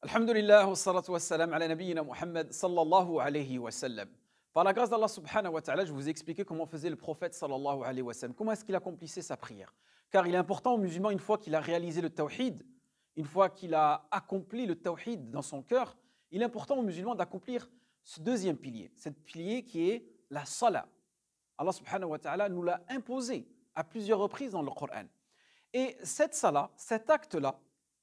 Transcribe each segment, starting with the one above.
Alhamdulillah, wa salatu wa salam ala nabiyina Muhammad sallallahu alayhi wa sallam. Par la grâce d'Allah subhanahu wa ta'ala, je vous ai expliqué comment faisait le prophète sallallahu alayhi wa sallam, comment est-ce qu'il accomplissait sa prière. Car il est important aux musulmans, une fois qu'il a réalisé le tawhid, une fois qu'il a accompli le tawhid dans son cœur, il est important aux musulmans d'accomplir ce deuxième pilier, cette pilier qui est la salat. Allah subhanahu wa ta'ala nous l'a imposé à plusieurs reprises dans le Coran. Et cette salat, cet acte-là,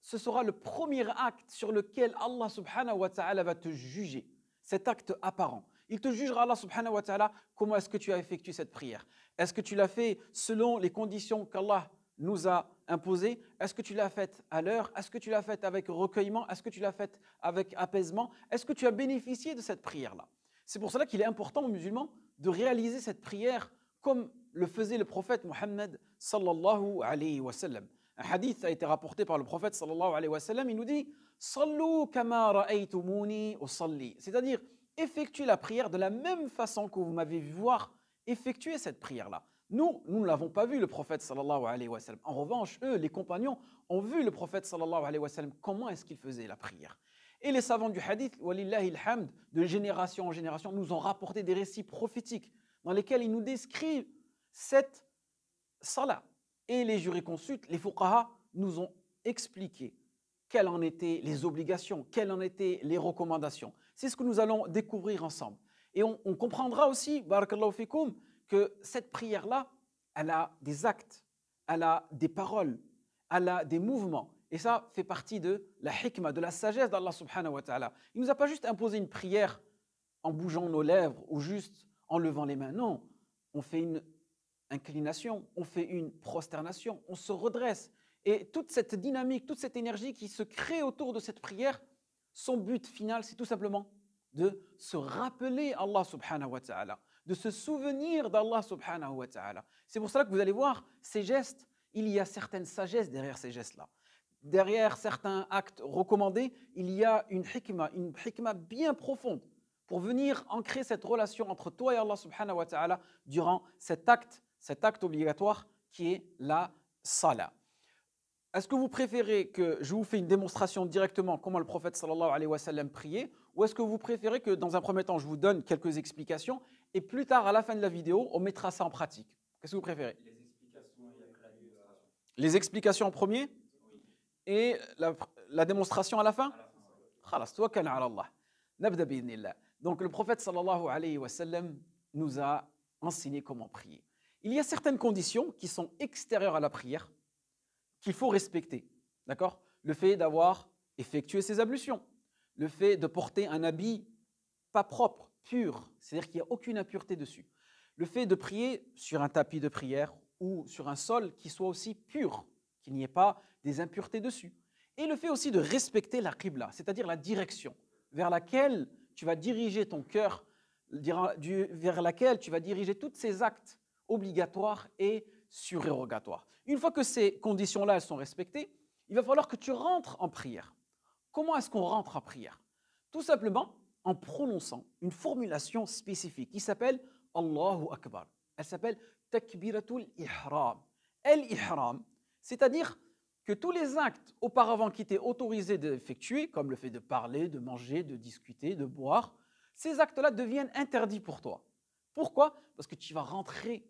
ce sera le premier acte sur lequel Allah subhanahu wa ta'ala va te juger. Cet acte apparent. Il te jugera Allah subhanahu wa ta'ala comment est-ce que tu as effectué cette prière. Est-ce que tu l'as fait selon les conditions qu'Allah nous a imposées Est-ce que tu l'as faite à l'heure Est-ce que tu l'as faite avec recueillement Est-ce que tu l'as faite avec apaisement Est-ce que tu as bénéficié de cette prière-là C'est pour cela qu'il est important aux musulmans de réaliser cette prière comme le faisait le prophète Mohammed sallallahu alayhi wa sallam. Un hadith a été rapporté par le prophète sallallahu alayhi wa il nous dit Sallu kama ra'aytumuni usalli. C'est-à-dire, effectuez la prière de la même façon que vous m'avez vu voir effectuer cette prière-là. Nous, nous ne l'avons pas vu le prophète sallallahu alayhi wa En revanche, eux, les compagnons, ont vu le prophète sallallahu alayhi wa Comment est-ce qu'il faisait la prière Et les savants du hadith, walillahi hamd, de génération en génération, nous ont rapporté des récits prophétiques dans lesquels ils nous décrivent cette salat, et les jurisconsultes, les fuqaha, nous ont expliqué quelles en étaient les obligations, quelles en étaient les recommandations. C'est ce que nous allons découvrir ensemble. Et on, comprendra aussi, barakallahu fikoum, que cette prière-là, elle a des actes, elle a des paroles, elle a des mouvements. Et ça fait partie de la hikmah, de la sagesse d'Allah subhanahu wa ta'ala. Il ne nous a pas juste imposé une prière en bougeant nos lèvres ou juste en levant les mains. Non, on fait une inclination, on fait une prosternation, on se redresse. Et toute cette dynamique, toute cette énergie qui se crée autour de cette prière, son but final, c'est tout simplement de se rappeler Allah subhanahu wa ta'ala, de se souvenir d'Allah subhanahu wa ta'ala. C'est pour cela que vous allez voir ces gestes, il y a certaines sagesses derrière ces gestes-là. Derrière certains actes recommandés, il y a une hikmah, une hikmah bien profonde pour venir ancrer cette relation entre toi et Allah subhanahu wa ta'ala durant cet acte cet acte obligatoire qui est la salah. Est-ce que vous préférez que je vous fais une démonstration directement comment le prophète sallallahu alayhi wa sallam priait ou est-ce que vous préférez que dans un premier temps je vous donne quelques explications et plus tard à la fin de la vidéo on mettra ça en pratique Qu'est-ce que vous préférez Les explications, en premier et la, démonstration à la fin Donc le prophète sallallahu alayhi wa sallam nous a enseigné comment prier il y a certaines conditions qui sont extérieures à la prière qu'il faut respecter. D'accord Le fait d'avoir effectué ses ablutions, le fait de porter un habit pas propre, pur, c'est-à-dire qu'il n'y a aucune impureté dessus, le fait de prier sur un tapis de prière ou sur un sol qui soit aussi pur, qu'il n'y ait pas des impuretés dessus, et le fait aussi de respecter la qibla, c'est-à-dire la direction vers laquelle tu vas diriger ton cœur, vers laquelle tu vas diriger tous ces actes obligatoire et surérogatoire. Une fois que ces conditions-là sont respectées, il va falloir que tu rentres en prière. Comment est-ce qu'on rentre en prière Tout simplement en prononçant une formulation spécifique qui s'appelle Allahu Akbar. Elle s'appelle Takbiratul Ihram. El-Ihram, c'est-à-dire que tous les actes auparavant qui étaient autorisés d'effectuer, comme le fait de parler, de manger, de discuter, de boire, ces actes-là deviennent interdits pour toi. Pourquoi Parce que tu vas rentrer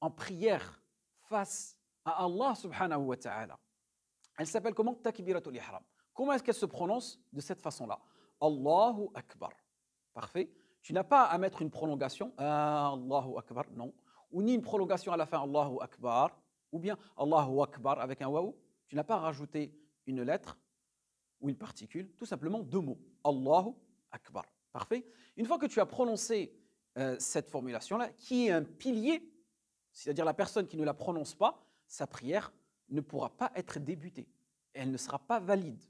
en prière face à Allah subhanahu wa ta'ala. Elle s'appelle comment taqibiratul Ihram. Comment est-ce qu'elle se prononce de cette façon-là Allahu Akbar. Parfait. Tu n'as pas à mettre une prolongation, euh, Allahu Akbar, non. Ou ni une prolongation à la fin, Allahu Akbar. Ou bien Allahu Akbar avec un waouh. Tu n'as pas rajouté une lettre ou une particule, tout simplement deux mots. Allahu Akbar. Parfait. Une fois que tu as prononcé euh, cette formulation-là, qui est un pilier c'est-à-dire la personne qui ne la prononce pas, sa prière ne pourra pas être débutée. Elle ne sera pas valide.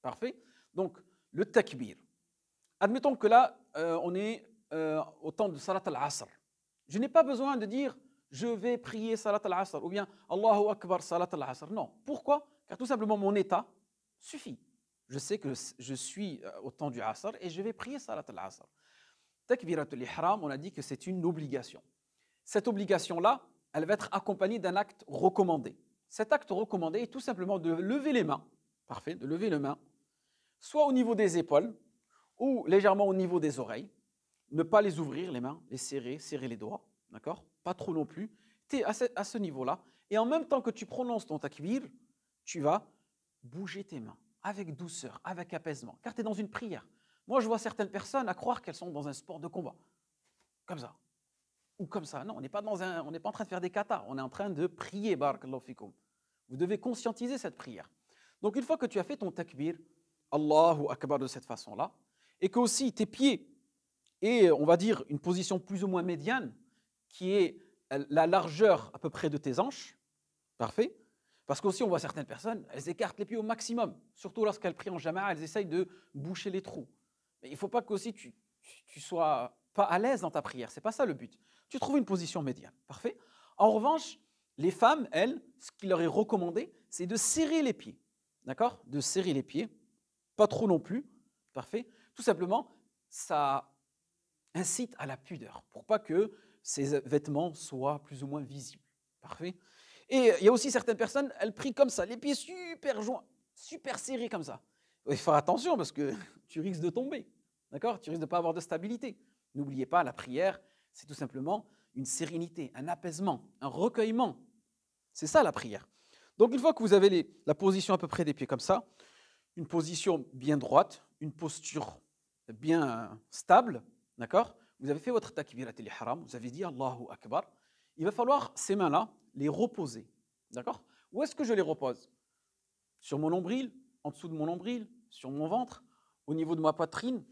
Parfait Donc, le takbir. Admettons que là, euh, on est euh, au temps de Salat al-Asr. Je n'ai pas besoin de dire je vais prier Salat al-Asr ou bien Allahu Akbar Salat al-Asr. Non. Pourquoi Car tout simplement, mon état suffit. Je sais que je suis euh, au temps du Asr et je vais prier Salat al-Asr. al Ihram, on a dit que c'est une obligation. Cette obligation-là, elle va être accompagnée d'un acte recommandé. Cet acte recommandé est tout simplement de lever les mains, parfait, de lever les mains, soit au niveau des épaules ou légèrement au niveau des oreilles. Ne pas les ouvrir, les mains, les serrer, serrer les doigts, d'accord Pas trop non plus. Tu es à ce, niveau-là. Et en même temps que tu prononces ton takbir, tu vas bouger tes mains avec douceur, avec apaisement, car tu es dans une prière. Moi, je vois certaines personnes à croire qu'elles sont dans un sport de combat. Comme ça ou comme ça. Non, on n'est pas, dans un, on n'est pas en train de faire des katas, on est en train de prier, barakallahu fikum. Vous devez conscientiser cette prière. Donc une fois que tu as fait ton takbir, Allahu Akbar de cette façon-là, et que aussi tes pieds, et on va dire une position plus ou moins médiane, qui est euh, la largeur à peu près de tes hanches, parfait, parce qu'aussi on voit certaines personnes, elles écartent les pieds au maximum, surtout lorsqu'elles prient en jama'a, elles essayent de boucher les trous. Mais il ne faut pas qu'aussi tu, tu, tu sois pas à l'aise dans ta prière, c'est pas ça le but tu trouves une position médiane. Parfait. En revanche, les femmes, elles, ce qui leur est recommandé, c'est de serrer les pieds. D'accord De serrer les pieds. Pas trop non plus. Parfait. Tout simplement, ça incite à la pudeur pour pas que ces vêtements soient plus ou moins visibles. Parfait. Et il y a aussi certaines personnes, elles prient comme ça, les pieds super joints, super serrés comme ça. Il faut faire attention parce que tu risques de tomber. D'accord Tu risques de ne pas avoir de stabilité. N'oubliez pas, la prière, c'est tout simplement une sérénité, un apaisement, un recueillement. C'est ça la prière. Donc une fois que vous avez la position à peu près des pieds comme ça, une position bien droite, une posture bien euh, stable, d'accord Vous avez fait votre takbirat al-ihram, vous avez dit Allahu Akbar. Il va falloir ces mains-là les reposer, d'accord Où est-ce que je les repose Sur mon nombril, en dessous de mon nombril, sur mon ventre, au niveau de ma poitrine.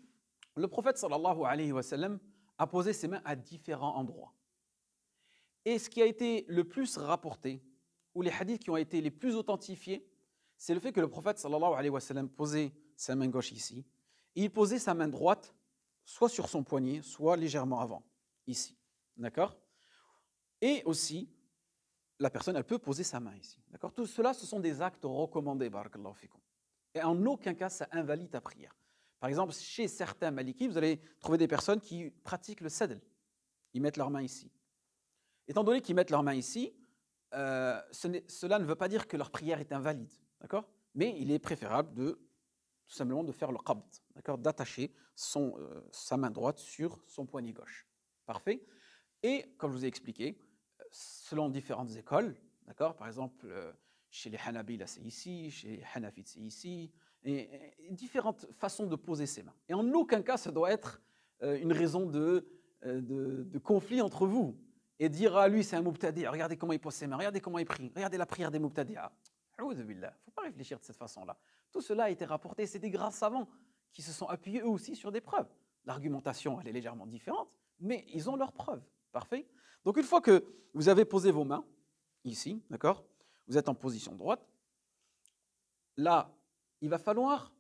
Le prophète sallallahu alayhi wa sallam a posé ses mains à différents endroits. Et ce qui a été le plus rapporté, ou les hadiths qui ont été les plus authentifiés, c'est le fait que le prophète sallallahu alayhi wa sallam posait sa main gauche ici, et il posait sa main droite soit sur son poignet, soit légèrement avant, ici. D'accord Et aussi, la personne, elle peut poser sa main ici. D'accord Tout cela, ce sont des actes recommandés, barakallahu fikum. Et en aucun cas, ça invalide ta prière. Par exemple, chez certains malikis, vous allez trouver des personnes qui pratiquent le sadl. Ils mettent leur main ici. Étant donné qu'ils mettent leur main ici, euh, cela ne veut pas dire que leur prière est invalide, Mais il est préférable de tout simplement de faire le qabd, d'accord D'attacher euh, sa main droite sur son poignet gauche. Parfait. Et comme je vous ai expliqué, selon différentes écoles, d'accord Par exemple, euh, chez les Hanabila c'est ici, chez les Hanafites c'est ici, différentes façons de poser ses mains. Et en aucun cas, ça doit être euh, une raison euh, de, de, conflit entre vous. Et dire, à ah, lui, c'est un Mubtadi, regardez comment il pose ses mains, regardez comment il prie, regardez la prière des Mubtadi. Ah, il ne faut pas réfléchir de cette façon-là. Tout cela a été rapporté, c'est des grands savants qui se sont appuyés eux aussi sur des preuves. L'argumentation, elle est légèrement différente, mais ils ont leurs preuves. Parfait Donc une fois que vous avez posé vos mains, ici, d'accord Vous êtes en position droite. Là, il va falloir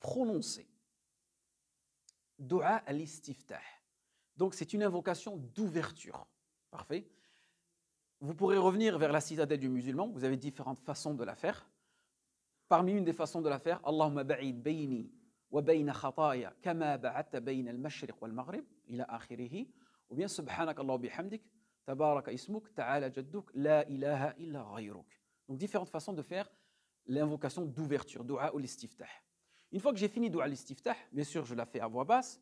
prononcer Dua al-Istiftah. Donc c'est une invocation d'ouverture. Parfait. Vous pourrez revenir vers la citadelle du musulman, vous avez différentes façons de la faire. Parmi une des façons de la faire, Allahumma ba'id bayni wa bayna khataya kama ba'atta bayna al-mashriq wal maghrib ila akhirih ou bien subhanak Allah bihamdik tabaraka ismuk ta'ala jadduk la ilaha illa ghayruk. Donc différentes façons de faire l'invocation d'ouverture, dua ou l'istiftah. Une fois que j'ai fini dua l'istiftah, bien sûr, je la fais à voix basse,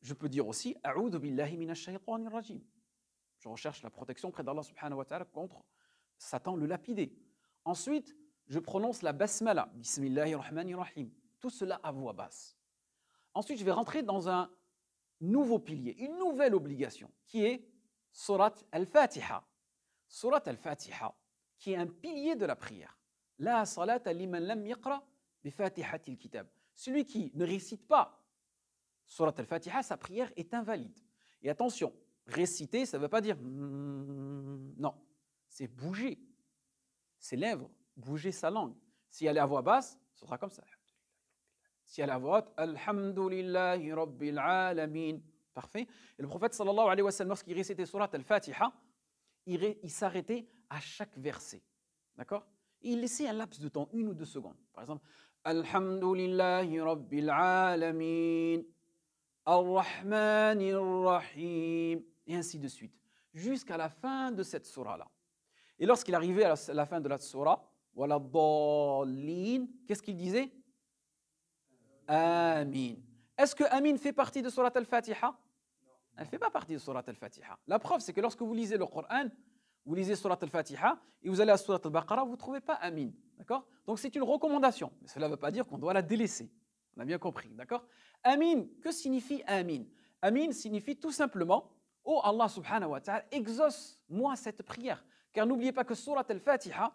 je peux dire aussi A'udhu billahi minash rajim. Je recherche la protection près d'Allah subhanahu wa ta'ala contre Satan le lapidé. Ensuite, je prononce la basmala, bismillahirrahmanirrahim. Tout cela à voix basse. Ensuite, je vais rentrer dans un nouveau pilier, une nouvelle obligation, qui est Surat al-Fatiha. Surat al-Fatiha, qui est un pilier de la prière. La salat liman lam yaqra bi al kitab. Celui qui ne récite pas surat al-Fatiha, sa prière est invalide. Et attention, réciter, ça ne veut pas dire mm, non, c'est bouger ses lèvres, bouger sa langue. Si elle est à voix basse, ce sera comme ça. Si elle est à voix haute, Alhamdulillahi Rabbil Alamin. Parfait. Et le prophète sallallahu alayhi wa sallam, lorsqu'il récitait surat al-Fatiha, il s'arrêtait à chaque verset. D'accord il laissait un laps de temps, une ou deux secondes. Par exemple, Alhamdulillahi Rabbil Alamin, ar Rahim, et ainsi de suite, jusqu'à la fin de cette surah-là. Et lorsqu'il arrivait à la fin de la surah, voilà, qu'est-ce qu'il disait Amin. Est-ce que Amin fait partie de surah al-Fatiha Elle ne fait pas partie de surah al-Fatiha. La preuve, c'est que lorsque vous lisez le Coran, vous lisez Surat al-Fatiha et vous allez à Surat al-Baqarah, vous ne trouvez pas Amin. D'accord Donc c'est une recommandation, mais cela ne veut pas dire qu'on doit la délaisser. On a bien compris, d'accord Amin, que signifie Amin Amin signifie tout simplement oh Allah subhanahu wa ta'ala, exauce-moi cette prière. Car n'oubliez pas que Surat al-Fatiha,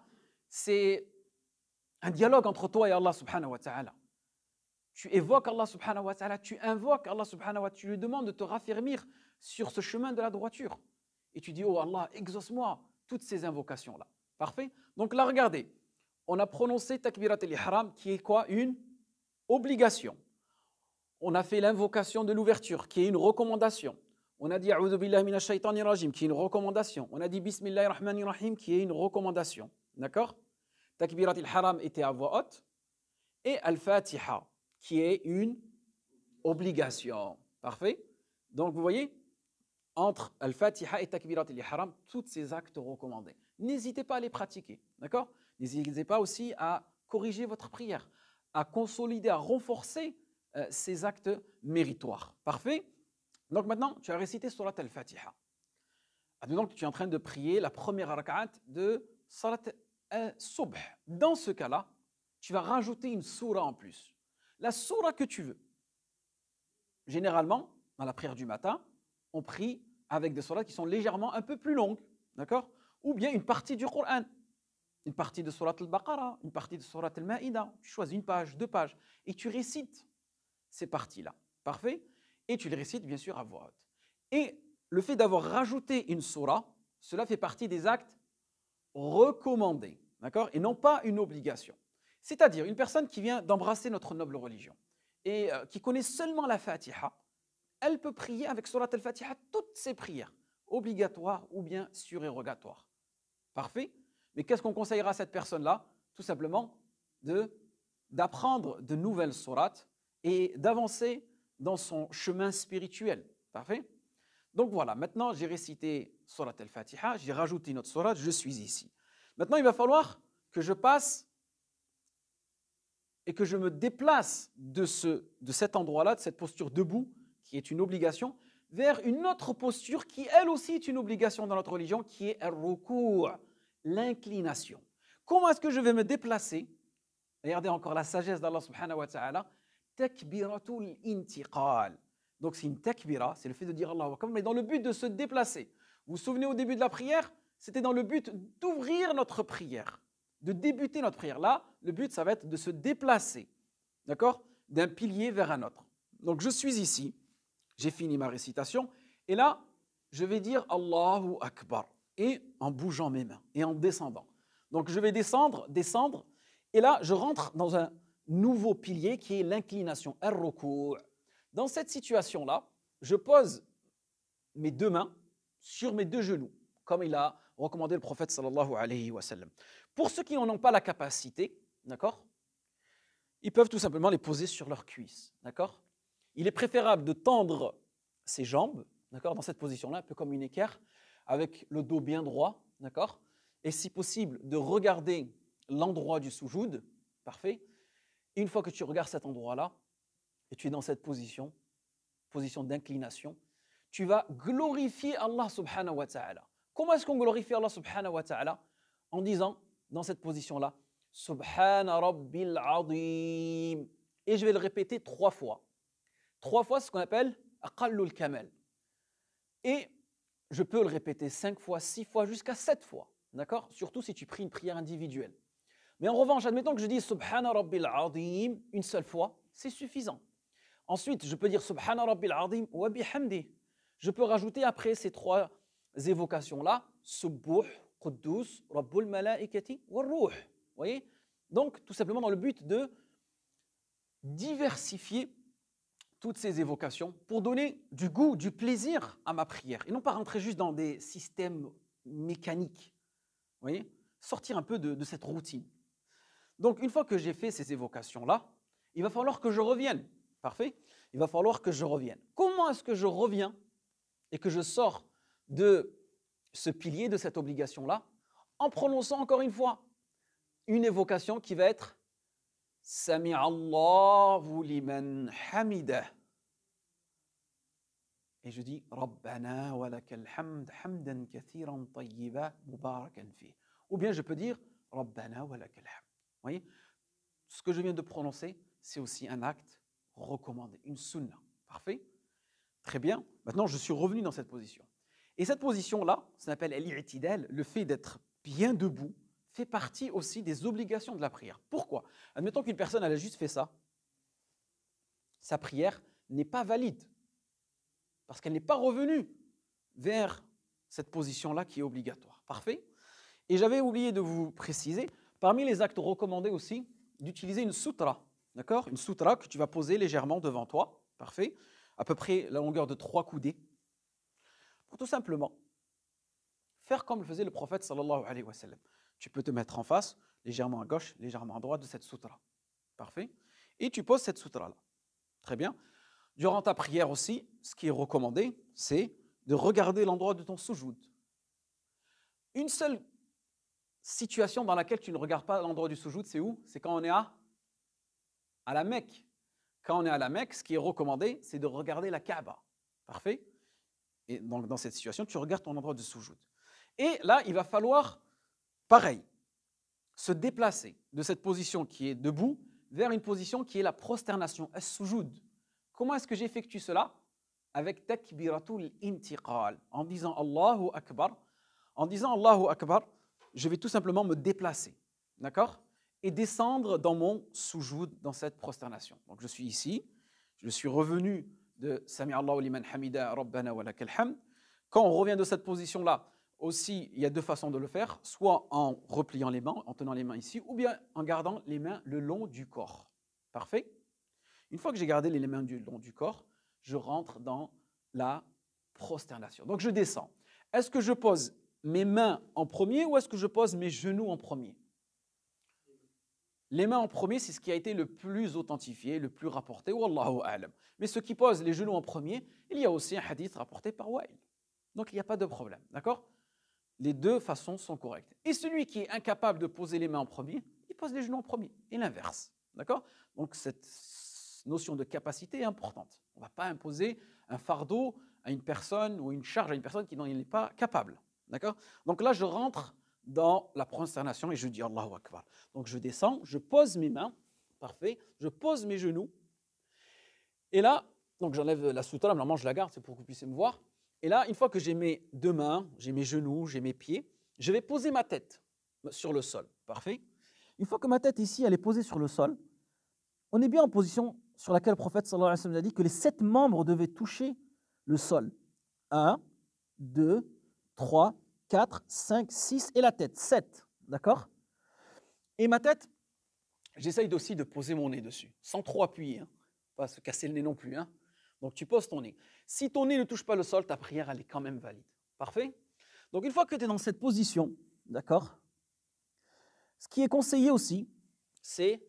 c'est un dialogue entre toi et Allah subhanahu wa ta'ala. Tu évoques Allah subhanahu wa ta'ala, tu invoques Allah subhanahu wa ta'ala, tu lui demandes de te raffermir sur ce chemin de la droiture et tu dis, oh Allah, exauce-moi toutes ces invocations-là. Parfait Donc là, regardez, on a prononcé Takbirat al » qui est quoi Une obligation. On a fait l'invocation de l'ouverture, qui est une recommandation. On a dit A'udhu billahi rajim, qui est une recommandation. On a dit Bismillahir Rahim, qui est une recommandation. D'accord Takbirat al-Haram était à voix haute. Et Al-Fatiha, qui est une obligation. Parfait Donc vous voyez, entre Al-Fatiha et Takbirat al-Ihram, tous ces actes recommandés. N'hésitez pas à les pratiquer, d'accord N'hésitez pas aussi à corriger votre prière, à consolider, à renforcer euh, ces actes méritoires. Parfait Donc maintenant, tu as récité Surat al-Fatiha. Ah, donc tu es en train de prier la première rak'at de surat al-Subh. Euh, dans ce cas-là, tu vas rajouter une surah en plus. La surah que tu veux. Généralement, dans la prière du matin, on prie avec des suras qui sont légèrement un peu plus longues, d'accord Ou bien une partie du Coran, une partie de surat al-Baqarah, une partie de surat al-Ma'ida. Tu choisis une page, deux pages, et tu récites ces parties-là. Parfait Et tu les récites, bien sûr, à voix haute. Et le fait d'avoir rajouté une sourate, cela fait partie des actes recommandés, d'accord Et non pas une obligation. C'est-à-dire, une personne qui vient d'embrasser notre noble religion et euh, qui connaît seulement la Fatiha, elle peut prier avec Surat al-Fatiha toutes ses prières, obligatoires ou bien surérogatoires. Parfait. Mais qu'est-ce qu'on conseillera à cette personne-là Tout simplement d'apprendre de nouvelles sourates et d'avancer dans son chemin spirituel. Parfait Donc voilà, maintenant j'ai récité Surat al-Fatiha, j'ai rajouté notre sourate, je suis ici. Maintenant il va falloir que je passe et que je me déplace de, ce, de cet endroit-là, de cette posture debout, qui est une obligation, vers une autre posture qui, elle aussi, est une obligation dans notre religion, qui est l'inclination. Comment est-ce que je vais me déplacer Regardez encore la sagesse d'Allah subhanahu wa ta'ala. Takbiratul intiqal. Donc c'est une takbira, c'est le fait de dire Allah mais dans le but de se déplacer. Vous vous souvenez au début de la prière, c'était dans le but d'ouvrir notre prière, de débuter notre prière. Là, le but, ça va être de se déplacer, d'accord D'un pilier vers un autre. Donc je suis ici, j'ai fini ma récitation. Et là, je vais dire Allahu Akbar. Et en bougeant mes mains et en descendant. Donc je vais descendre, descendre. Et là, je rentre dans un nouveau pilier qui est l'inclination. Dans cette situation-là, je pose mes deux mains sur mes deux genoux, comme il a recommandé le prophète sallallahu alayhi wa sallam. Pour ceux qui n'en ont pas la capacité, d'accord Ils peuvent tout simplement les poser sur leurs cuisses, d'accord il est préférable de tendre ses jambes, d'accord, dans cette position-là, un peu comme une équerre, avec le dos bien droit, d'accord, et si possible de regarder l'endroit du soujoud. parfait. Une fois que tu regardes cet endroit-là, et tu es dans cette position, position d'inclination, tu vas glorifier Allah subhanahu wa ta'ala. Comment est-ce qu'on glorifie Allah subhanahu wa ta'ala En disant, dans cette position-là, Subhana Rabbil Et je vais le répéter trois fois. Trois fois ce qu'on appelle Aqallul Kamel. Et je peux le répéter cinq fois, six fois, jusqu'à sept fois. D'accord Surtout si tu pries une prière individuelle. Mais en revanche, admettons que je dise Subhana Rabbil une seule fois, c'est suffisant. Ensuite, je peux dire Subhana Rabbil Azim wa bihamdi. Je peux rajouter après ces trois évocations-là Subbuh, Quddus, Rabbul Malaikati wa Ruh. Vous voyez Donc, tout simplement dans le but de diversifier toutes ces évocations pour donner du goût, du plaisir à ma prière et non pas rentrer juste dans des systèmes mécaniques. Vous voyez Sortir un peu de, de cette routine. Donc, une fois que j'ai fait ces évocations-là, il va falloir que je revienne. Parfait Il va falloir que je revienne. Comment est-ce que je reviens et que je sors de ce pilier, de cette obligation-là En prononçant encore une fois une évocation qui va être Sami Allahu liman Et je dis Rabbana hamdan kathiran tayyiba Ou bien je peux dire Rabbana Vous voyez Ce que je viens de prononcer, c'est aussi un acte recommandé, une sunna. Parfait Très bien. Maintenant, je suis revenu dans cette position. Et cette position-là, ça s'appelle al le fait d'être bien debout, fait partie aussi des obligations de la prière. Pourquoi Admettons qu'une personne, elle a juste fait ça. Sa prière n'est pas valide. Parce qu'elle n'est pas revenue vers cette position-là qui est obligatoire. Parfait Et j'avais oublié de vous préciser, parmi les actes recommandés aussi, d'utiliser une sutra. D'accord Une sutra que tu vas poser légèrement devant toi. Parfait À peu près la longueur de trois coudées. Pour tout simplement faire comme le faisait le prophète sallallahu alayhi wa sallam. Tu peux te mettre en face, légèrement à gauche, légèrement à droite de cette sutra. Parfait Et tu poses cette sutra-là. Très bien. Durant ta prière aussi, ce qui est recommandé, c'est de regarder l'endroit de ton soujoud. Une seule situation dans laquelle tu ne regardes pas l'endroit du soujoud, c'est où C'est quand on est à, à la Mecque. Quand on est à la Mecque, ce qui est recommandé, c'est de regarder la Kaaba. Parfait Et donc, dans cette situation, tu regardes ton endroit de soujoud. Et là, il va falloir Pareil, se déplacer de cette position qui est debout vers une position qui est la prosternation, as sujoud Comment est-ce que j'effectue cela Avec takbiratul intiqal, en disant Allahu Akbar. En disant Allahu Akbar, je vais tout simplement me déplacer, d'accord Et descendre dans mon sujoud, dans cette prosternation. Donc je suis ici, je suis revenu de Sami Allahu liman hamida rabbana wa lakal Quand on revient de cette position-là, aussi, il y a deux façons de le faire, soit en repliant les mains, en tenant les mains ici, ou bien en gardant les mains le long du corps. Parfait Une fois que j'ai gardé les mains le long du corps, je rentre dans la prosternation. Donc je descends. Est-ce que je pose mes mains en premier ou est-ce que je pose mes genoux en premier Les mains en premier, c'est ce qui a été le plus authentifié, le plus rapporté, wallahu alam. Mais ceux qui posent les genoux en premier, il y a aussi un hadith rapporté par Wa'il. Donc il n'y a pas de problème, d'accord les deux façons sont correctes. Et celui qui est incapable de poser les mains en premier, il pose les genoux en premier, et l'inverse. D'accord Donc cette notion de capacité est importante. On ne va pas imposer un fardeau à une personne ou une charge à une personne qui n'en est pas capable. D'accord Donc là, je rentre dans la prosternation et je dis Allahu Akbar. Donc je descends, je pose mes mains, parfait, je pose mes genoux. Et là, donc j'enlève la soutane, normalement je la garde, c'est pour que vous puissiez me voir. Et là, une fois que j'ai mes deux mains, j'ai mes genoux, j'ai mes pieds, je vais poser ma tête sur le sol. Parfait. Une fois que ma tête ici, elle est posée sur le sol, on est bien en position sur laquelle le prophète sallallahu alayhi wa sallam a dit que les sept membres devaient toucher le sol. Un, deux, trois, quatre, cinq, six, et la tête. Sept. D'accord Et ma tête, j'essaye aussi de poser mon nez dessus, sans trop appuyer. Hein. Pas se casser le nez non plus. Hein. Donc tu poses ton nez. Si ton nez ne touche pas le sol, ta prière, elle est quand même valide. Parfait Donc une fois que tu es dans cette position, d'accord Ce qui est conseillé aussi, c'est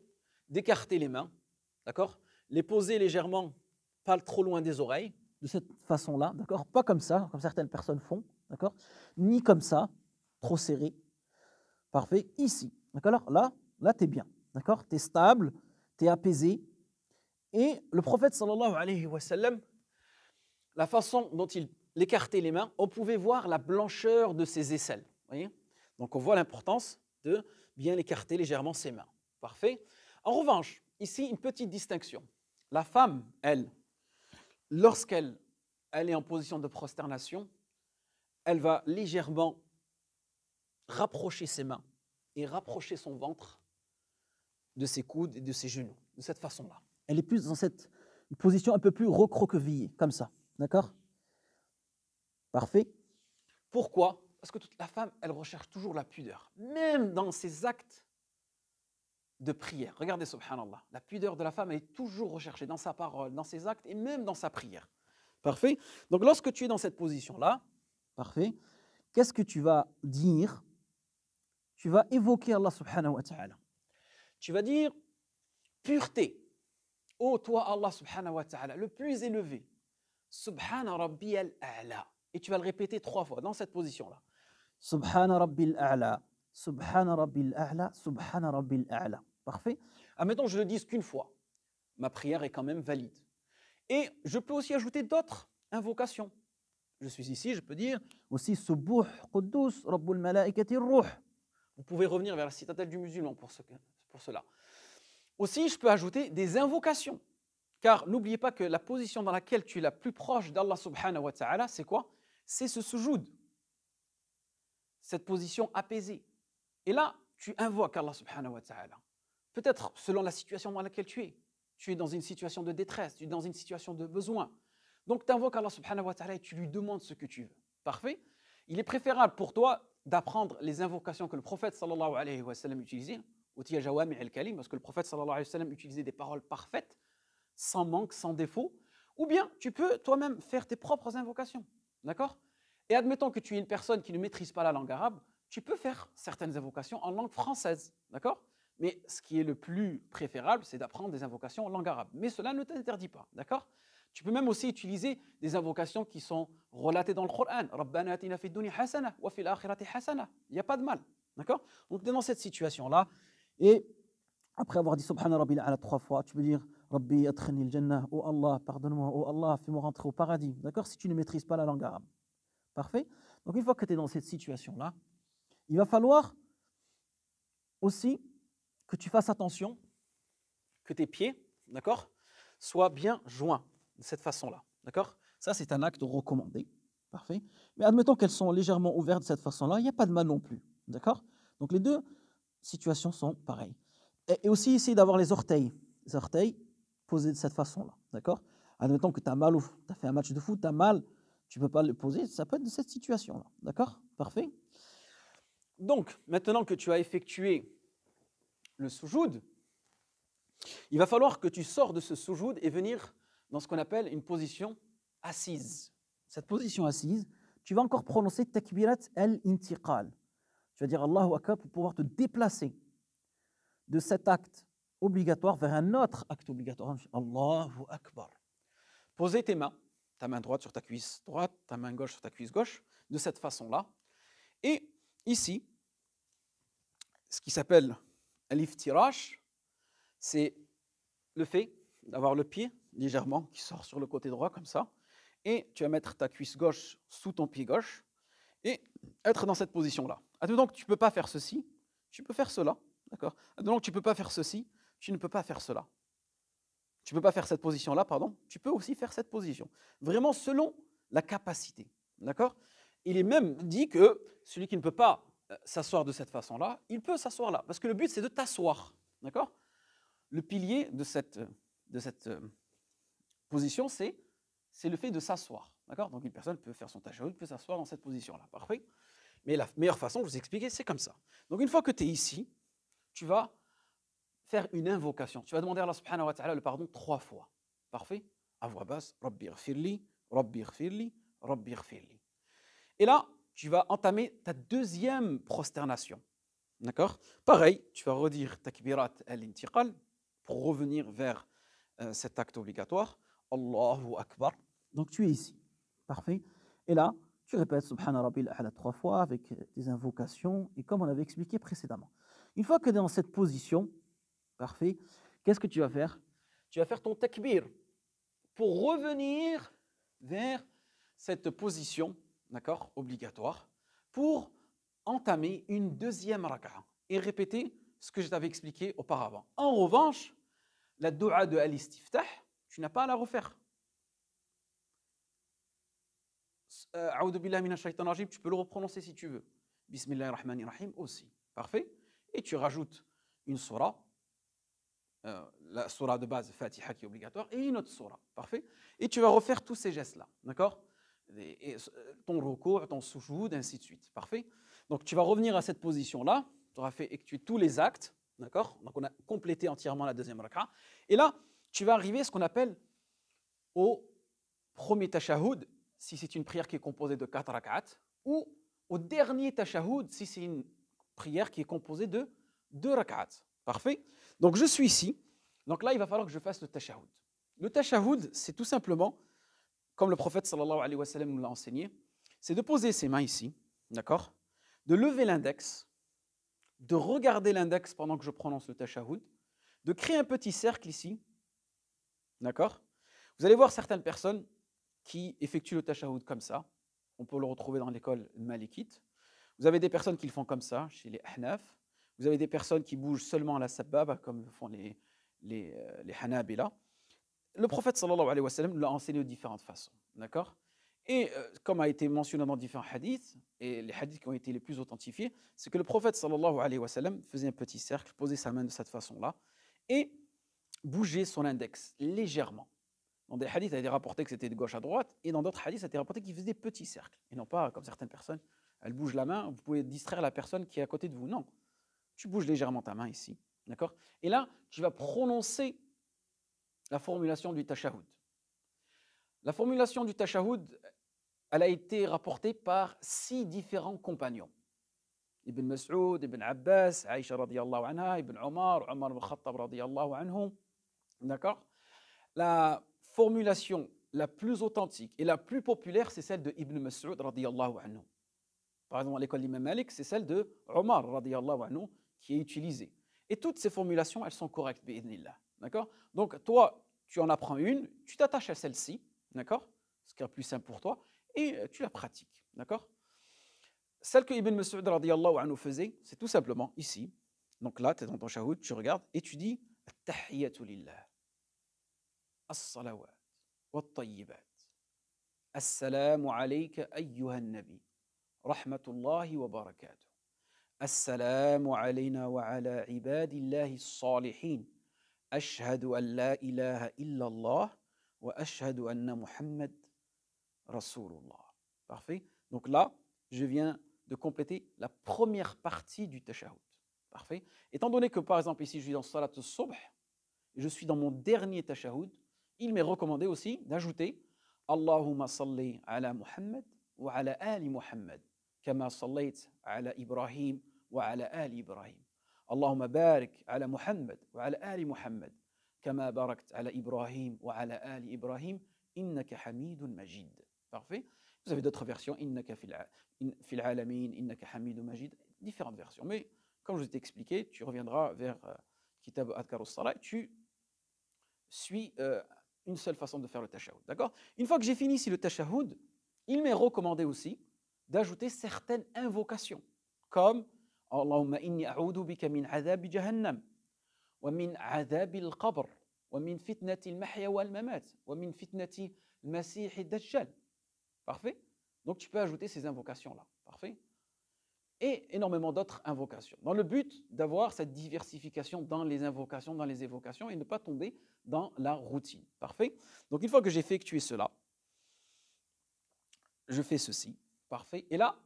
d'écarter les mains, d'accord Les poser légèrement, pas trop loin des oreilles, de cette façon-là, d'accord Pas comme ça, comme certaines personnes font, d'accord Ni comme ça, trop serré. Parfait, ici. D'accord Là, là tu es bien, d'accord Tu es stable, tu es apaisé. Et le prophète sallallahu alayhi wa sallam, la façon dont il écartait les mains, on pouvait voir la blancheur de ses aisselles. Donc on voit l'importance de bien écarter légèrement ses mains. Parfait. En revanche, ici, une petite distinction. La femme, elle, lorsqu'elle elle est en position de prosternation, elle va légèrement rapprocher ses mains et rapprocher son ventre de ses coudes et de ses genoux, de cette façon-là. Elle est plus dans cette position un peu plus recroquevillée, comme ça. D'accord Parfait. Pourquoi Parce que toute la femme, elle recherche toujours la pudeur, même dans ses actes de prière. Regardez, subhanallah, la pudeur de la femme, elle est toujours recherchée dans sa parole, dans ses actes et même dans sa prière. Parfait Donc lorsque tu es dans cette position-là, parfait, qu'est-ce que tu vas dire Tu vas évoquer Allah subhanahu wa ta'ala. Tu vas dire pureté. Ô oh, toi Allah subhanahu wa ta'ala, le plus élevé, Subhana Rabbi ala Et tu vas le répéter trois fois dans cette position-là. Subhana Rabbi al-A'la. Subhana Rabbi al-A'la. Subhana Rabbi al-A'la. Parfait. Admettons, je le dise qu'une fois. Ma prière est quand même valide. Et je peux aussi ajouter d'autres invocations. Je suis ici, je peux dire aussi Subuh Quddus Rabbul Malaikati Vous pouvez revenir vers la citadelle du musulman pour, ce, pour cela. Aussi, je peux ajouter des invocations. Car n'oubliez pas que la position dans laquelle tu es la plus proche d'Allah subhanahu wa ta'ala, c'est quoi C'est ce sujoud, cette position apaisée. Et là, tu invoques Allah subhanahu wa ta'ala. Peut-être selon la situation dans laquelle tu es. Tu es dans une situation de détresse, tu es dans une situation de besoin. Donc tu invoques Allah subhanahu wa ta'ala et tu lui demandes ce que tu veux. Parfait Il est préférable pour toi d'apprendre les invocations que le prophète sallallahu alayhi wa sallam utilisait, parce que le prophète sallallahu alayhi wa sallam utilisait des paroles parfaites sans manque, sans défaut, ou bien tu peux toi-même faire tes propres invocations. D'accord Et admettons que tu es une personne qui ne maîtrise pas la langue arabe, tu peux faire certaines invocations en langue française. D'accord Mais ce qui est le plus préférable, c'est d'apprendre des invocations en langue arabe. Mais cela ne t'interdit pas. D'accord tu peux même aussi utiliser des invocations qui sont relatées dans le Coran. Rabbana atina hasana wa fil akhirati hasana. Il n'y a pas de mal. D'accord Donc, dans cette situation-là, et après avoir dit Subhanallah Ala trois fois, tu peux dire Rabbi adkhilni jannah oh Allah, pardonne-moi, oh Allah, fais-moi rentrer au paradis. D'accord Si tu ne maîtrises pas la langue arabe. Parfait Donc une fois que tu es dans cette situation-là, il va falloir aussi que tu fasses attention que tes pieds, d'accord, soient bien joints de cette façon-là. D'accord Ça, c'est un acte recommandé. Parfait. Mais admettons qu'elles sont légèrement ouvertes de cette façon-là, il n'y a pas de mal non plus. D'accord Donc les deux situations sont pareilles. Et, aussi essayer d'avoir les orteils, les orteils poser de cette façon-là. D'accord Admettons que tu as mal, tu as fait un match de foot, tu as mal, tu peux pas le poser, ça peut être de cette situation-là. D'accord Parfait Donc, maintenant que tu as effectué le soujoud, il va falloir que tu sors de ce soujoud et venir dans ce qu'on appelle une position assise. Cette position assise, tu vas encore prononcer takbirat al-intiqal. Tu vas dire Allahu Akbar pour pouvoir te déplacer de cet acte obligatoire vers un autre acte obligatoire. Allahu Akbar. Posez tes mains, ta main droite sur ta cuisse droite, ta main gauche sur ta cuisse gauche, de cette façon-là. Et ici, ce qui s'appelle alif-tirash, c'est le fait d'avoir le pied légèrement qui sort sur le côté droit comme ça, et tu vas mettre ta cuisse gauche sous ton pied gauche, et être dans cette position-là. Donc tu ne peux pas faire ceci, tu peux faire cela, d'accord Donc tu ne peux pas faire ceci, tu ne peux pas faire cela. Tu ne peux pas faire cette position-là, pardon. Tu peux aussi faire cette position. Vraiment selon la capacité. D'accord Il est même dit que celui qui ne peut pas euh, s'asseoir de cette façon-là, il peut s'asseoir là. Parce que le but, c'est de t'asseoir. D'accord Le pilier de cette, euh, de cette euh, position, c'est, c'est le fait de s'asseoir. D'accord Donc une personne peut faire son elle peut s'asseoir dans cette position-là. Parfait Mais la meilleure façon de vous expliquer, c'est comme ça. Donc une fois que tu es ici, tu vas faire une invocation. Tu vas demander à Allah subhanahu wa ta'ala le pardon trois fois. Parfait À voix basse, Et là, tu vas entamer ta deuxième prosternation. D'accord Pareil, tu vas redire Takbirat al-Intiqal pour revenir vers euh, cet acte obligatoire. Allahu Akbar. Donc tu es ici. Parfait Et là, tu répètes Subhana al trois fois avec euh, des invocations et comme on avait expliqué précédemment. Une fois que dans cette position, Parfait. Qu'est-ce que tu vas faire Tu vas faire ton takbir pour revenir vers cette position, d'accord, obligatoire, pour entamer une deuxième raka'a et répéter ce que je t'avais expliqué auparavant. En revanche, la dua de Al-Istiftah, tu n'as pas à la refaire. Euh, tu peux le reprononcer si tu veux. Bismillahirrahmanirrahim aussi. Parfait. Et tu rajoutes une surah euh, la surah de base, Fatiha, qui est obligatoire, et une autre surah. Parfait Et tu vas refaire tous ces gestes-là. D'accord euh, Ton recours, ton soujoud, ainsi de suite. Parfait Donc tu vas revenir à cette position-là. Tu auras fait effectuer tous les actes. D'accord Donc on a complété entièrement la deuxième raka. Et là, tu vas arriver à ce qu'on appelle au premier tashahoud, si c'est une prière qui est composée de quatre rak'at, ou au dernier tashahoud, si c'est une prière qui est composée de deux rak'at. Parfait Donc je suis ici. Donc là, il va falloir que je fasse le tashahoud. Le tashahoud, c'est tout simplement, comme le prophète sallallahu alayhi wa sallam nous l'a enseigné, c'est de poser ses mains ici, d'accord De lever l'index, de regarder l'index pendant que je prononce le tashahoud, de créer un petit cercle ici, d'accord Vous allez voir certaines personnes qui effectuent le tashahoud comme ça. On peut le retrouver dans l'école malikite. Vous avez des personnes qui le font comme ça, chez les ahnafs, vous avez des personnes qui bougent seulement à la sababa, comme font les, les, euh, les Le prophète sallallahu alayhi wa sallam l'a enseigné de différentes façons. D'accord Et euh, comme a été mentionné dans différents hadiths, et les hadiths qui ont été les plus authentifiés, c'est que le prophète sallallahu alayhi wa sallam faisait un petit cercle, posait sa main de cette façon-là, et bougeait son index légèrement. Dans des hadiths, il a été rapporté que c'était de gauche à droite, et dans d'autres hadiths, ça a été rapporté qu'il faisait des petits cercles, et non pas comme certaines personnes, elles bougent la main, vous pouvez distraire la personne qui est à côté de vous. Non, tu bouges légèrement ta main ici, d'accord Et là, tu vas prononcer la formulation du tashahoud. La formulation du tashahoud, elle a été rapportée par six différents compagnons. Ibn Mas'ud, Ibn Abbas, Aïcha radiallahu anha, Ibn Omar, Omar ibn Khattab radiallahu anhum, D'accord La formulation la plus authentique et la plus populaire, c'est celle de Ibn Mas'ud radiallahu anhu. Par exemple, à l'école d'Imam Malik, c'est celle de Omar radiallahu anhu, qui est utilisé. Et toutes ces formulations, elles sont correctes, bi'idnillah. D'accord Donc, toi, tu en apprends une, tu t'attaches à celle-ci, d'accord Ce qui est plus simple pour toi, et tu la pratiques, d'accord Celle que Ibn Mas'ud anhu faisait, c'est tout simplement ici. Donc là, tu es dans ton shahoud, tu regardes et tu dis Tahiyatu lillah, as-salawat, wa-tayyibat, as-salamu alayka ayyuhan nabi, rahmatullahi wa barakatuh. السلام علينا وعلى عباد الله الصالحين اشهد ان لا اله الا الله واشهد ان محمد رسول الله Parfait. Donc là, je viens de compléter la première partie du tashahhud. Parfait. Étant donné que par exemple ici je suis dans salat al subh je suis dans mon dernier tashahhud, il m'est recommandé aussi d'ajouter Allahumma salli ala Muhammad wa ala ali Muhammad. كما صليت على ابراهيم وعلى ال ابراهيم اللهم بارك على محمد وعلى ال محمد كما باركت على ابراهيم وعلى ال ابراهيم انك حميد مجيد parfait vous avez d'autres versions انك في في العالمين انك حميد مجيد différentes versions mais comme je vous ai expliqué tu reviendras vers kitab adkar as tu suis une seule façon de faire le tashahhud d'accord une fois que j'ai fini ici le tashahhud il m'est recommandé aussi d'ajouter certaines invocations, comme Allahumma inni a'udhu bika min adhab jahannam, wa min adhab al-qabr, wa min fitnati al-mahya mamat wa min fitnati al dajjal Parfait Donc tu peux ajouter ces invocations-là. Parfait et énormément d'autres invocations, dans le but d'avoir cette diversification dans les invocations, dans les évocations, et ne pas tomber dans la routine. Parfait Donc une fois que j'ai effectué cela, je fais ceci. Et là,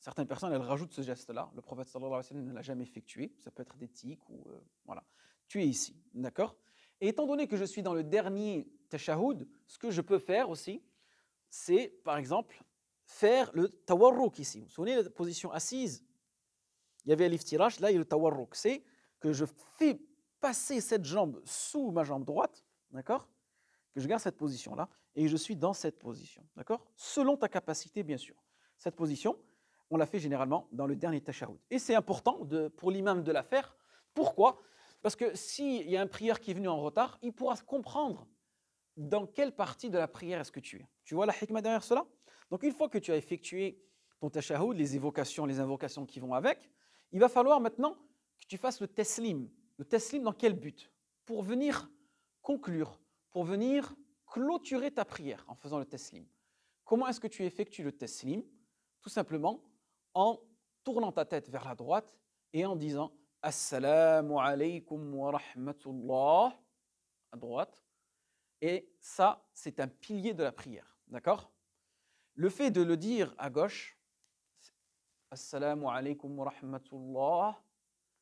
certaines personnes, elles rajoutent ce geste-là. Le prophète sallallahu alayhi wa sallam ne l'a jamais effectué. Ça peut être d'éthique ou. Euh, voilà. Tu es ici. D'accord Et étant donné que je suis dans le dernier tashahoud, ce que je peux faire aussi, c'est par exemple faire le tawarruk ici. Vous vous souvenez de la position assise Il y avait l'iftirash, là il y a le tawarruk. C'est que je fais passer cette jambe sous ma jambe droite, d'accord Que je garde cette position-là et je suis dans cette position, d'accord Selon ta capacité, bien sûr. Cette position, on la fait généralement dans le dernier tashahoud. Et c'est important de, pour l'imam de la faire. Pourquoi Parce que s'il y a un prière qui est venue en retard, il pourra se comprendre dans quelle partie de la prière est-ce que tu es. Tu vois la hikmah derrière cela Donc une fois que tu as effectué ton tashahoud, les évocations, les invocations qui vont avec, il va falloir maintenant que tu fasses le teslim. Le teslim dans quel but Pour venir conclure, pour venir clôturer ta prière en faisant le teslim. Comment est-ce que tu effectues le teslim tout simplement en tournant ta tête vers la droite et en disant Assalamu alaikum wa rahmatullah à droite. Et ça, c'est un pilier de la prière. D'accord Le fait de le dire à gauche, Assalamu alaikum wa rahmatullah,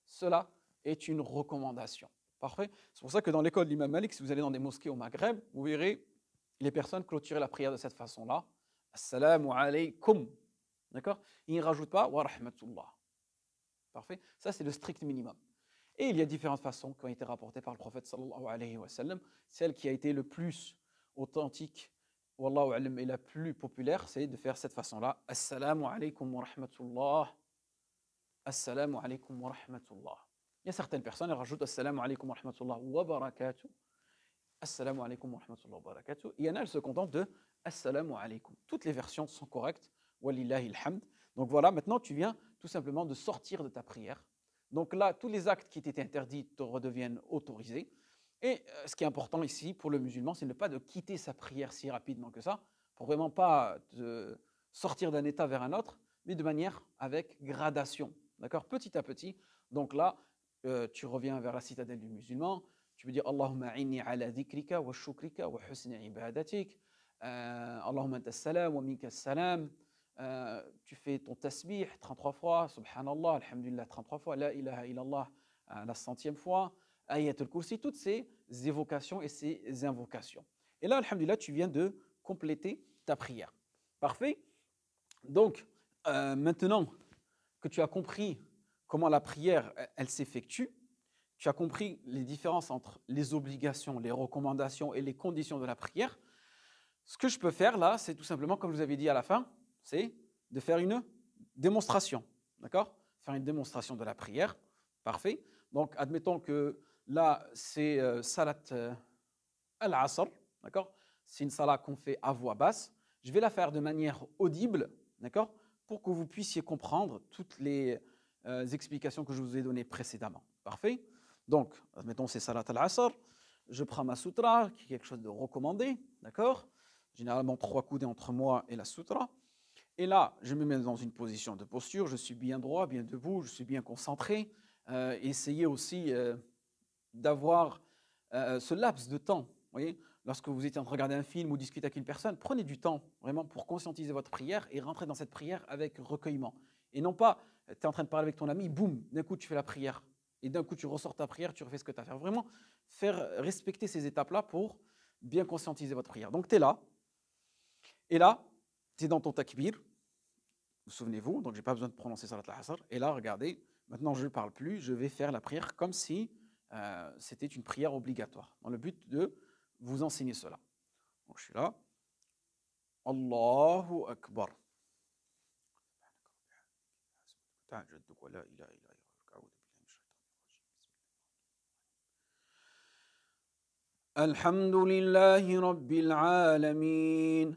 cela est une recommandation. Parfait C'est pour ça que dans l'école de l'imam Malik, si vous allez dans des mosquées au Maghreb, vous verrez les personnes clôturer la prière de cette façon-là. Assalamu alaikum D'accord Il ne rajoute pas wa rahmatullah. Parfait Ça, c'est le strict minimum. Et il y a différentes façons qui ont été rapportées par le prophète sallallahu alayhi wa sallam. Celle qui a été le plus authentique, wallahu alam, et la plus populaire, c'est de faire cette façon-là. Assalamu alaykum wa rahmatullah. Assalamu alaykum wa rahmatullah. Il y a certaines personnes, elles rajoutent Assalamu alaykum wa rahmatullah wa barakatuh. Assalamu alaykum wa rahmatullah wa barakatuh. il y en a, elles se contentent de Assalamu alaykum. Toutes les versions sont correctes hamd. Donc voilà, maintenant tu viens tout simplement de sortir de ta prière. Donc là, tous les actes qui étaient interdits te redeviennent autorisés. Et euh, ce qui est important ici pour le musulman, c'est ne pas de quitter sa prière si rapidement que ça, pour vraiment pas de sortir d'un état vers un autre, mais de manière avec gradation, d'accord Petit à petit. Donc là, euh, tu reviens vers la citadelle du musulman, tu peux dire Allahumma inni ala dhikrika wa shukrika wa husni ibadatik, euh, Allahumma wa minka salam, euh, tu fais ton tasbih 33 fois, subhanallah, alhamdulillah 33 fois, la ilaha illallah euh, la centième fois, ayatul kursi toutes ces évocations et ces invocations. Et là, alhamdulillah, tu viens de compléter ta prière. Parfait Donc, euh, maintenant que tu as compris comment la prière, elle, s'effectue, tu as compris les différences entre les obligations, les recommandations et les conditions de la prière, ce que je peux faire là, c'est tout simplement, comme je vous avais dit à la fin, c'est de faire une démonstration. D'accord Faire une démonstration de la prière. Parfait. Donc, admettons que là, c'est euh, salat euh, al-asr. D'accord C'est une salat qu'on fait à voix basse. Je vais la faire de manière audible. D'accord Pour que vous puissiez comprendre toutes les euh, explications que je vous ai données précédemment. Parfait Donc, admettons, c'est salat al-asr. Je prends ma sutra, qui est quelque chose de recommandé. D'accord Généralement, trois coudées entre moi et la sutra. Et là, je me mets dans une position de posture, je suis bien droit, bien debout, je suis bien concentré. Euh, essayez aussi euh, d'avoir euh, ce laps de temps. Voyez Lorsque vous êtes en train de regarder un film ou discuter avec une personne, prenez du temps vraiment pour conscientiser votre prière et rentrer dans cette prière avec recueillement. Et non pas, tu es en train de parler avec ton ami, boum, d'un coup tu fais la prière. Et d'un coup tu ressors ta prière, tu refais ce que tu as à faire. Vraiment, faire respecter ces étapes-là pour bien conscientiser votre prière. Donc tu es là. Et là, tu dans ton takbir, vous souvenez-vous, donc je n'ai pas besoin de prononcer Salat al Et là, regardez, maintenant je ne parle plus, je vais faire la prière comme si euh, c'était une prière obligatoire, dans le but de vous enseigner cela. Donc je suis là. Allahu Akbar. Rabbil Alameen.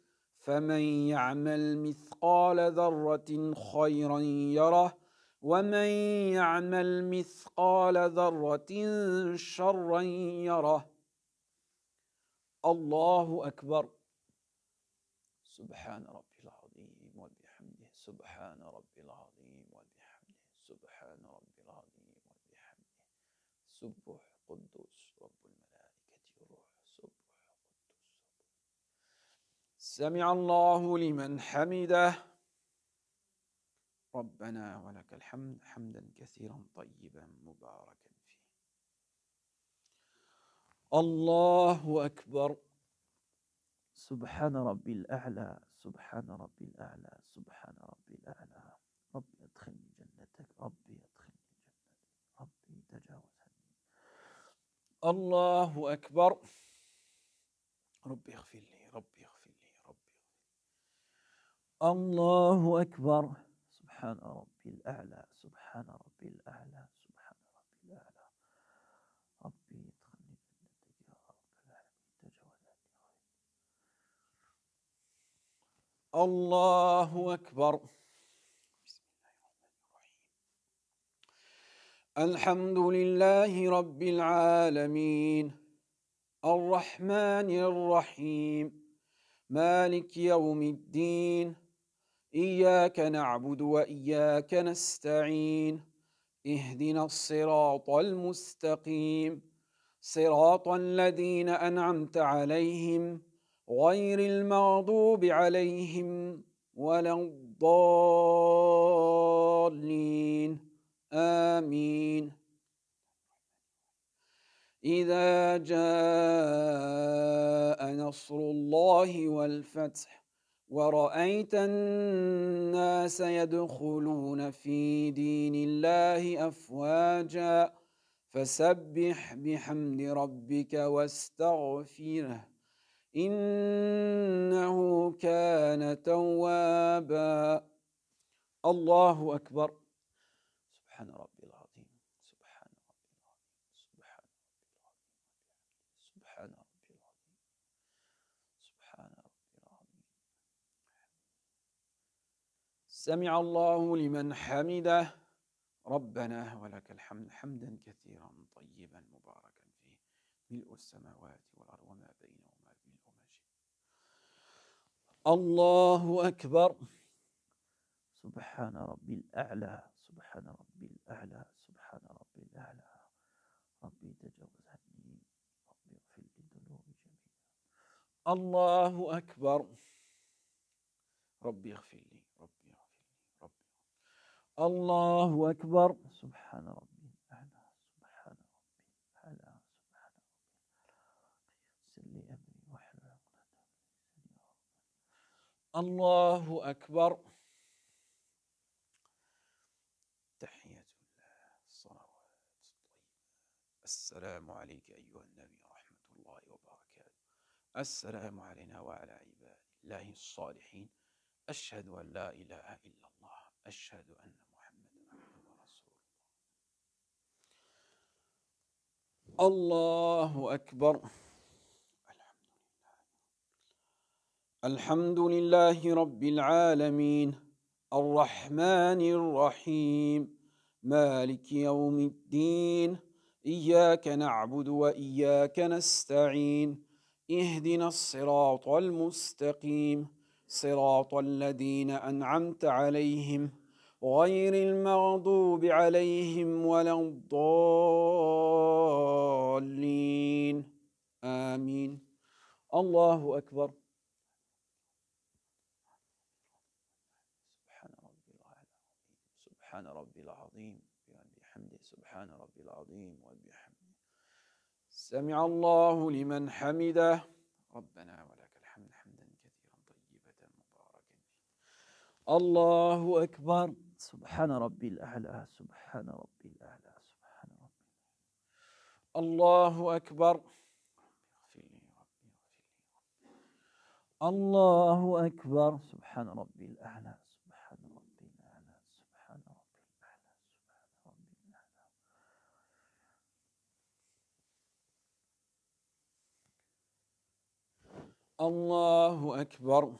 فمن يعمل مثقال ذرة خيرا يره ومن يعمل مثقال ذرة شرا يره الله أكبر سبحان ربي العظيم وبحمده سبحان ربي العظيم وبحمده سبحان ربي العظيم وبحمده سبح سمع الله لمن حمده ربنا ولك الحمد حمدا كثيرا طيبا مباركا فيه الله أكبر سبحان ربي الأعلى سبحان ربي الأعلى سبحان ربي الأعلى ربي أدخلني جنتك ربي أدخلني جنتك ربي تجاوز عني الله أكبر ربي اغفر لي الله أكبر سبحان ربي الأعلى سبحان ربي الأعلى سبحان ربي الأعلى ربي ادخلني جنتك يا رب العالمين تجاوز عني الله أكبر بسم الله الرحمن الرحيم الحمد لله رب العالمين الرحمن الرحيم مالك يوم الدين إياك نعبد وإياك نستعين اهدنا الصراط المستقيم صراط الذين أنعمت عليهم غير المغضوب عليهم ولا الضالين آمين إذا جاء نصر الله والفتح ورأيت الناس يدخلون في دين الله أفواجا فسبح بحمد ربك واستغفره إنه كان توابا الله أكبر سبحان ربي سمع الله لمن حمده ربنا ولك الحمد حمدا كثيرا طيبا مباركا فيه ملء السماوات والأرض وما بينهما ملء ما شئت الله أكبر سبحان ربي الأعلى سبحان ربي الأعلى سبحان ربي الأعلى ربي تجاوز عني ربي اغفر لي ذنوبي جميعا الله أكبر ربي اغفر لي الله أكبر سبحان ربي أعلى سبحان ربي أعلى سبحان ربي أمري الله أكبر تحية الله الصلوات السلام عليك أيها النبي رحمة الله وبركاته السلام علينا وعلى عباد الله الصالحين أشهد أن لا إله إلا الله أشهد أن محمدا عبده ورسوله الله أكبر الحمد لله رب العالمين الرحمن الرحيم مالك يوم الدين إياك نعبد وإياك نستعين اهدنا الصراط المستقيم صراط الذين أنعمت عليهم غير المغضوب عليهم ولا الضالين آمين الله أكبر سبحان ربي العظيم سبحان ربي العظيم بحمده سبحان ربي العظيم وبحمده سمع الله لمن حمده ربنا الله أكبر سبحان ربي الأعلى سبحان ربي الأعلى سبحان ربي الله أكبر الله أكبر سبحان ربي الأعلى سبحان ربي الأعلى سبحان ربي الأعلى سبحان ربي الأعلى الله أكبر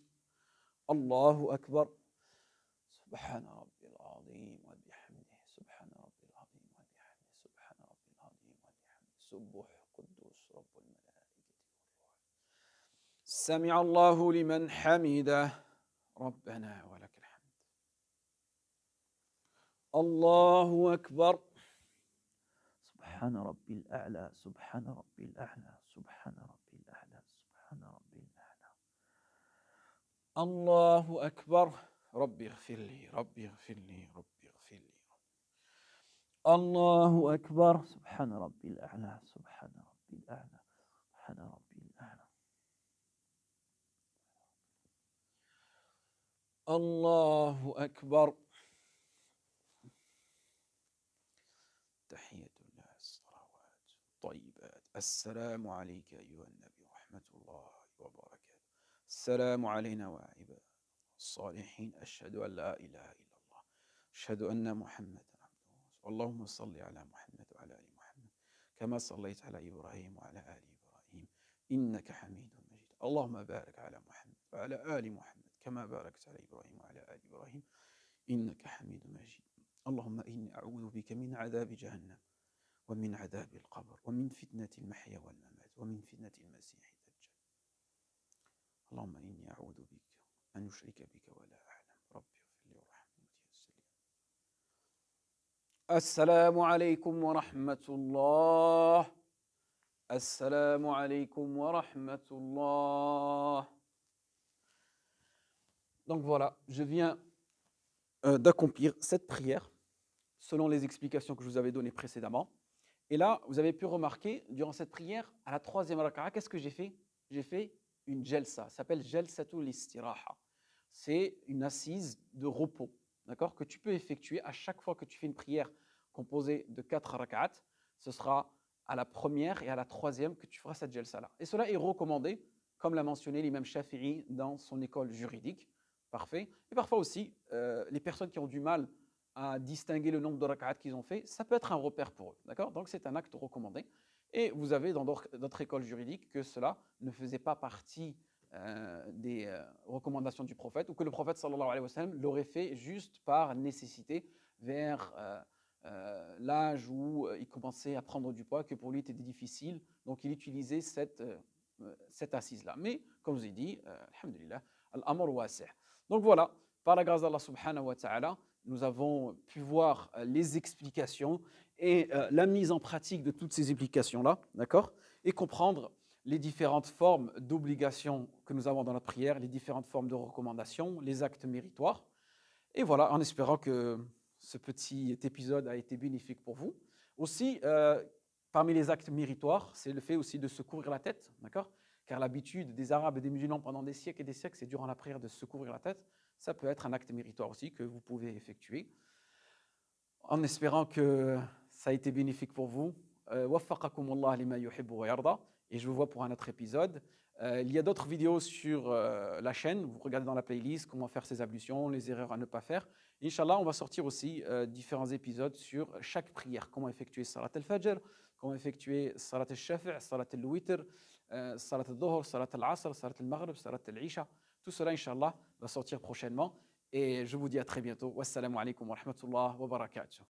الله أكبر سبحان ربي العظيم وبحمده سبحان ربي العظيم وبحمده سبحان ربي العظيم وبحمده سبح قدوس رب الملائكة والروح سمع الله لمن حمده ربنا ولك الحمد الله أكبر سبحان ربي الأعلى سبحان ربي الأعلى سبحان ربي الله أكبر ربي اغفر لي ربي اغفر لي ربي اغفر لي الله أكبر سبحان ربي الأعلى سبحان ربي الأعلى سبحان ربي الأعلى الله أكبر تحية الصلوات طيبات السلام عليك أيها النبي ورحمة الله وبركاته السلام علينا وعباد الصالحين أشهد أن لا إله إلا الله أشهد أن محمدا عبده الله اللهم صل على محمد وعلى آل محمد كما صليت على إبراهيم وعلى آل إبراهيم إنك حميد مجيد اللهم بارك على محمد وعلى آل محمد كما باركت على إبراهيم وعلى آل إبراهيم إنك حميد مجيد اللهم إني أعوذ بك من عذاب جهنم ومن عذاب القبر ومن فتنة المحيا والممات ومن فتنة المسيح اللهم إني أعوذ بك أن أشرك بك ولا أعلم ربي اغفر لي وارحمني وأنت السلام عليكم ورحمة الله السلام عليكم ورحمة الله Donc voilà, je viens euh, d'accomplir cette prière selon les explications que je vous avais données précédemment. Et là, vous avez pu remarquer, durant cette prière, à la troisième raka'a, qu'est-ce que j'ai fait J'ai fait une jelsa, s'appelle jelsatul istiraha. C'est une assise de repos, d'accord, que tu peux effectuer à chaque fois que tu fais une prière composée de quatre rak'at. Ce sera à la première et à la troisième que tu feras cette jelsa-là. Et cela est recommandé, comme l'a mentionné l'imam Shafi'i dans son école juridique. Parfait. Et parfois aussi, euh, les personnes qui ont du mal à distinguer le nombre de rak'at qu'ils ont fait, ça peut être un repère pour eux. D'accord Donc c'est un acte recommandé. Et vous avez dans d'autres écoles juridiques que cela ne faisait pas partie euh, des euh, recommandations du prophète ou que le prophète sallallahu alayhi wa sallam l'aurait fait juste par nécessité vers euh, l'âge où il commençait à prendre du poids, que pour lui était difficile. Donc il utilisait cette, cette assise-là. Mais comme je vous ai dit, alhamdulillah, al-amr Donc voilà, par la grâce d'Allah subhanahu wa ta'ala, nous avons pu voir les explications et euh, la mise en pratique de toutes ces implications là d'accord Et comprendre les différentes formes d'obligations que nous avons dans la prière, les différentes formes de recommandations, les actes méritoires. Et voilà, en espérant que ce petit épisode a été bénéfique pour vous. Aussi, euh, parmi les actes méritoires, c'est le fait aussi de se couvrir la tête, d'accord Car l'habitude des Arabes et des musulmans pendant des siècles et des siècles, c'est durant la prière de se couvrir la tête. Ça peut être un acte méritoire aussi que vous pouvez effectuer. En espérant que ça a été bénéfique pour vous. Euh, Et je vous vois pour un autre épisode. Euh, il y a d'autres vidéos sur euh, la chaîne. Vous regardez dans la playlist comment faire ses ablutions, les erreurs à ne pas faire. Inch'Allah, on va sortir aussi différents épisodes sur chaque prière. Comment effectuer Salat al-Fajr, comment effectuer Salat al-Shafi', Salat al-Witr, Salat al-Dhuhr, Salat al-Asr, Salat al-Maghrib, Salat al-Isha. Tout cela, Inch'Allah, va sortir prochainement. Et je vous dis à très bientôt. Wassalamu alaikum wa rahmatullah wa barakatuh.